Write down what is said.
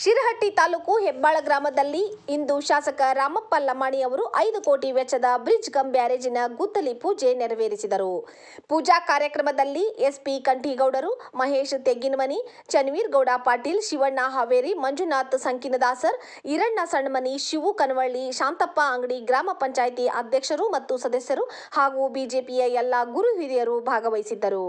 ಶಿರಹಟ್ಟಿ ತಾಲೂಕು ಹೆಬ್ಬಾಳ ಗ್ರಾಮದಲ್ಲಿ ಇಂದು ಶಾಸಕ ರಾಮಪ್ಪ ಲಮಾಣಿ ಅವರು ಐದು ಕೋಟಿ ವೆಚ್ಚದ ಬ್ರಿಡ್ಜ್ ಗಮ್ ಬ್ಯಾರೇಜಿನ ಗುದ್ದಲಿ ಪೂಜೆ ನೆರವೇರಿಸಿದರು ಪೂಜಾ ಕಾರ್ಯಕ್ರಮದಲ್ಲಿ ಎಸ್ಪಿ ಕಂಠೀಗೌಡರು ಮಹೇಶ್ ತೆಗ್ಗಿನಮನಿ ಗೌಡ ಪಾಟೀಲ್ ಶಿವಣ್ಣ ಹಾವೇರಿ ಮಂಜುನಾಥ್ ಸಂಕಿನದಾಸರ್ ಇರಣ್ಣ ಸಣ್ಣಮನಿ ಶಿವು ಕನವಳ್ಳಿ ಶಾಂತಪ್ಪ ಅಂಗಡಿ ಗ್ರಾಮ ಪಂಚಾಯಿತಿ ಅಧ್ಯಕ್ಷರು ಮತ್ತು ಸದಸ್ಯರು ಹಾಗೂ ಬಿಜೆಪಿಯ ಎಲ್ಲ ಗುರು ಹಿರಿಯರು ಭಾಗವಹಿಸಿದ್ದರು